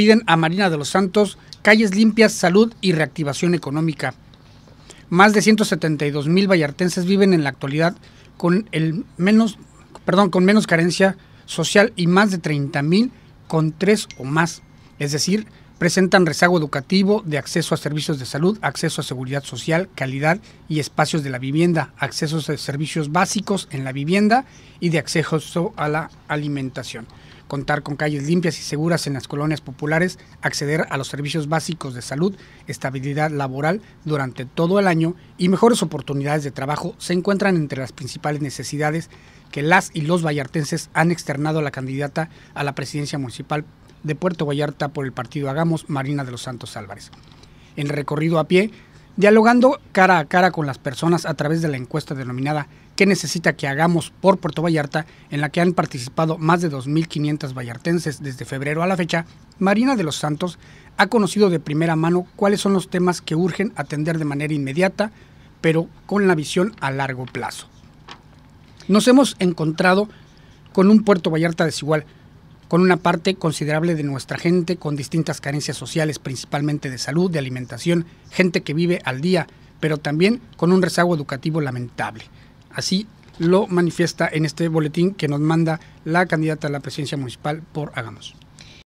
piden a Marina de los Santos calles limpias, salud y reactivación económica. Más de 172 mil vallartenses viven en la actualidad con, el menos, perdón, con menos carencia social y más de 30 mil con tres o más. Es decir, presentan rezago educativo de acceso a servicios de salud, acceso a seguridad social, calidad y espacios de la vivienda, acceso a servicios básicos en la vivienda y de acceso a la alimentación contar con calles limpias y seguras en las colonias populares, acceder a los servicios básicos de salud, estabilidad laboral durante todo el año y mejores oportunidades de trabajo se encuentran entre las principales necesidades que las y los vallartenses han externado a la candidata a la presidencia municipal de Puerto Vallarta por el partido Hagamos, Marina de los Santos Álvarez. En el recorrido a pie dialogando cara a cara con las personas a través de la encuesta denominada ¿Qué necesita que hagamos por Puerto Vallarta?, en la que han participado más de 2.500 vallartenses desde febrero a la fecha, Marina de los Santos ha conocido de primera mano cuáles son los temas que urgen atender de manera inmediata, pero con la visión a largo plazo. Nos hemos encontrado con un Puerto Vallarta desigual, con una parte considerable de nuestra gente con distintas carencias sociales, principalmente de salud, de alimentación, gente que vive al día, pero también con un rezago educativo lamentable. Así lo manifiesta en este boletín que nos manda la candidata a la presidencia municipal por Hagamos.